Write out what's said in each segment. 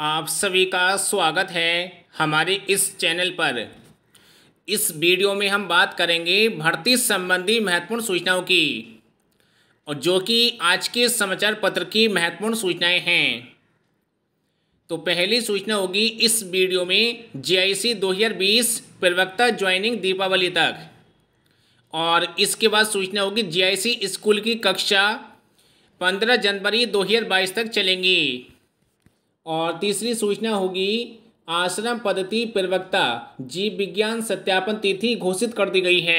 आप सभी का स्वागत है हमारे इस चैनल पर इस वीडियो में हम बात करेंगे भर्ती संबंधी महत्वपूर्ण सूचनाओं की और जो कि आज के समाचार पत्र की महत्वपूर्ण सूचनाएं हैं तो पहली सूचना होगी इस वीडियो में हजार 2020 प्रवक्ता ज्वाइनिंग दीपावली तक और इसके बाद सूचना होगी सी स्कूल की कक्षा 15 जनवरी 2022 तक चलेंगी और तीसरी सूचना होगी आश्रम पद्धति प्रवक्ता जीव विज्ञान सत्यापन तिथि घोषित कर दी गई है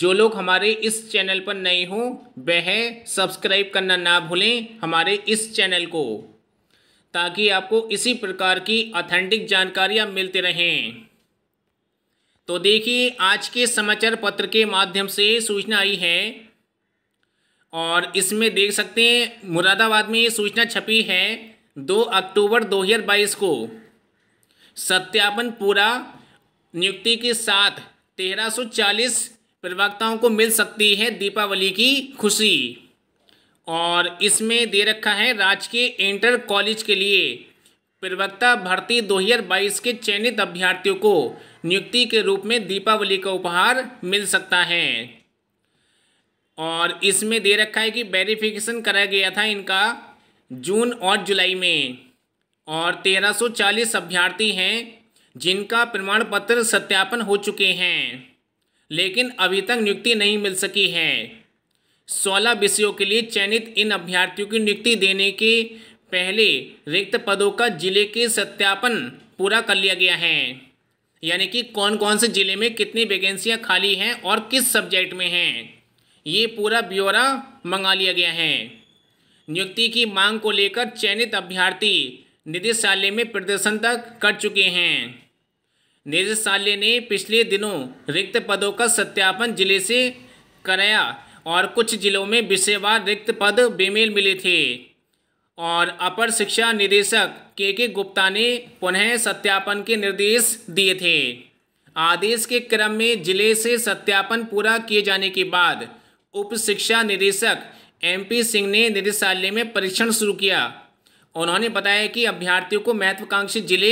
जो लोग हमारे इस चैनल पर नए हों वह सब्सक्राइब करना ना भूलें हमारे इस चैनल को ताकि आपको इसी प्रकार की ऑथेंटिक जानकारियां मिलती रहें तो देखिए आज के समाचार पत्र के माध्यम से सूचना आई है और इसमें देख सकते हैं मुरादाबाद में ये सूचना छपी है दो अक्टूबर 2022 को सत्यापन पूरा नियुक्ति के साथ 1340 प्रवक्ताओं को मिल सकती है दीपावली की खुशी और इसमें दे रखा है राजकीय इंटर कॉलेज के लिए प्रवक्ता भर्ती 2022 के चयनित अभ्यर्थियों को नियुक्ति के रूप में दीपावली का उपहार मिल सकता है और इसमें दे रखा है कि वेरिफिकेशन कराया गया था इनका जून और जुलाई में और 1340 अभ्यर्थी हैं जिनका प्रमाण पत्र सत्यापन हो चुके हैं लेकिन अभी तक नियुक्ति नहीं मिल सकी है सोलह विषयों के लिए चयनित इन अभ्यर्थियों की नियुक्ति देने के पहले रिक्त पदों का जिले के सत्यापन पूरा कर लिया गया है यानी कि कौन कौन से ज़िले में कितनी वैकेंसियां खाली हैं और किस सब्जेक्ट में हैं ये पूरा ब्यौरा मंगा लिया गया है नियुक्ति की मांग को लेकर चयनित अभ्यर्थी निदेशालय में प्रदर्शन तक कर चुके हैं निदेशालय ने पिछले दिनों रिक्त पदों का सत्यापन जिले से कराया और कुछ जिलों में विषयवार रिक्त पद बेमेल मिले थे और अपर शिक्षा निदेशक के के गुप्ता ने पुनः सत्यापन के निर्देश दिए थे आदेश के क्रम में जिले से सत्यापन पूरा किए जाने के बाद उप शिक्षा निदेशक एमपी सिंह ने निदेशालय में परीक्षण शुरू किया उन्होंने बताया कि अभ्यर्थियों को महत्वाकांक्षी जिले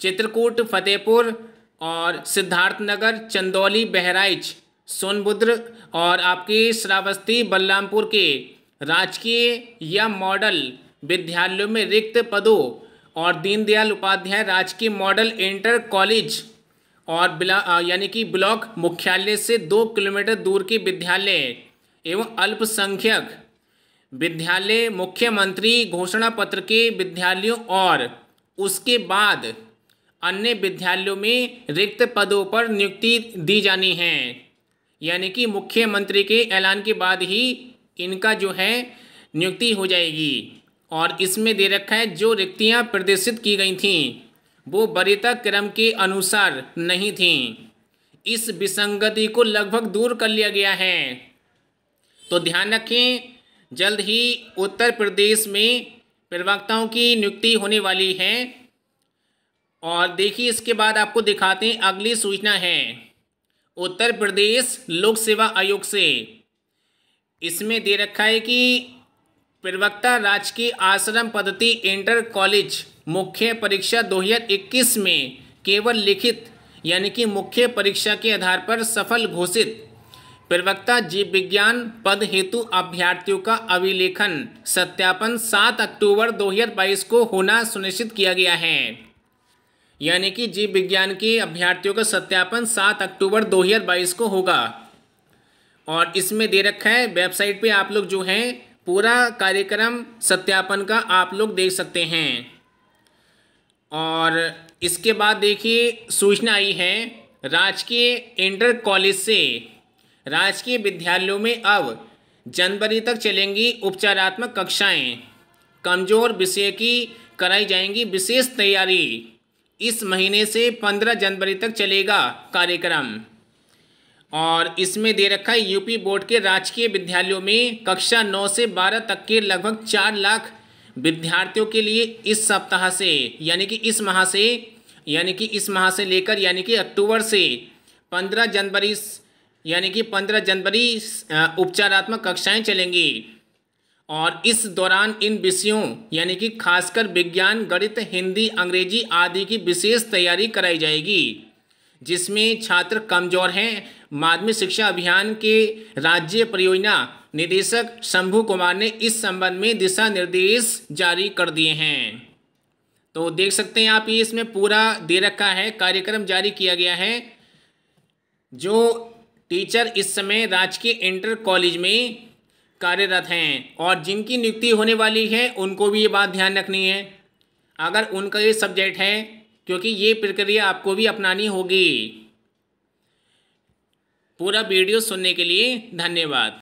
चित्रकूट फतेहपुर और सिद्धार्थनगर चंदौली बहराइच सोनभद्र और आपके श्रावस्ती बलरामपुर के राजकीय या मॉडल विद्यालयों में रिक्त पदों और दीनदयाल उपाध्याय राजकीय मॉडल इंटर कॉलेज और यानी कि ब्लॉक मुख्यालय से दो किलोमीटर दूर के विद्यालय एवं अल्पसंख्यक विद्यालय मुख्यमंत्री घोषणा पत्र के विद्यालयों और उसके बाद अन्य विद्यालयों में रिक्त पदों पर नियुक्ति दी जानी है यानी कि मुख्यमंत्री के ऐलान के बाद ही इनका जो है नियुक्ति हो जाएगी और इसमें दे रखा है जो रिक्तियां प्रदर्शित की गई थीं वो वरीयता क्रम के अनुसार नहीं थीं इस विसंगति को लगभग दूर कर लिया गया है तो ध्यान रखें जल्द ही उत्तर प्रदेश में प्रवक्ताओं की नियुक्ति होने वाली है और देखिए इसके बाद आपको दिखाते हैं अगली सूचना है उत्तर प्रदेश लोक सेवा आयोग से इसमें दे रखा है कि प्रवक्ता राजकीय आश्रम पद्धति इंटर कॉलेज मुख्य परीक्षा 2021 में केवल लिखित यानी कि मुख्य परीक्षा के आधार पर सफल घोषित प्रवक्ता जीव विज्ञान पद हेतु अभ्यर्थियों का अभिलेखन सत्यापन 7 अक्टूबर 2022 को होना सुनिश्चित किया गया है यानी कि जीव विज्ञान के अभ्यर्थियों का सत्यापन 7 अक्टूबर 2022 को होगा और इसमें दे रखा है वेबसाइट पे आप लोग जो हैं पूरा कार्यक्रम सत्यापन का आप लोग देख सकते हैं और इसके बाद देखिए सूचना आई है राजकीय इंटर कॉलेज से राजकीय विद्यालयों में अब जनवरी तक चलेंगी उपचारात्मक कक्षाएं कमजोर विषय की कराई जाएंगी विशेष तैयारी इस महीने से पंद्रह जनवरी तक चलेगा कार्यक्रम और इसमें दे रखा है यूपी बोर्ड के राजकीय विद्यालयों में कक्षा नौ से बारह तक के लगभग चार लाख विद्यार्थियों के लिए इस सप्ताह से यानी कि इस माह से यानी कि इस माह से लेकर यानी कि अक्टूबर से पंद्रह जनवरी यानी कि पंद्रह जनवरी उपचारात्मक कक्षाएं चलेंगी और इस दौरान इन विषयों यानी कि खासकर विज्ञान गणित हिंदी अंग्रेजी आदि की विशेष तैयारी कराई जाएगी जिसमें छात्र कमजोर हैं माध्यमिक शिक्षा अभियान के राज्य परियोजना निदेशक शंभू कुमार ने इस संबंध में दिशा निर्देश जारी कर दिए हैं तो देख सकते हैं आप ये इसमें पूरा दे रखा है कार्यक्रम जारी किया गया है जो टीचर इस समय राजकीय इंटर कॉलेज में कार्यरत हैं और जिनकी नियुक्ति होने वाली है उनको भी ये बात ध्यान रखनी है अगर उनका ये सब्जेक्ट है क्योंकि ये प्रक्रिया आपको भी अपनानी होगी पूरा वीडियो सुनने के लिए धन्यवाद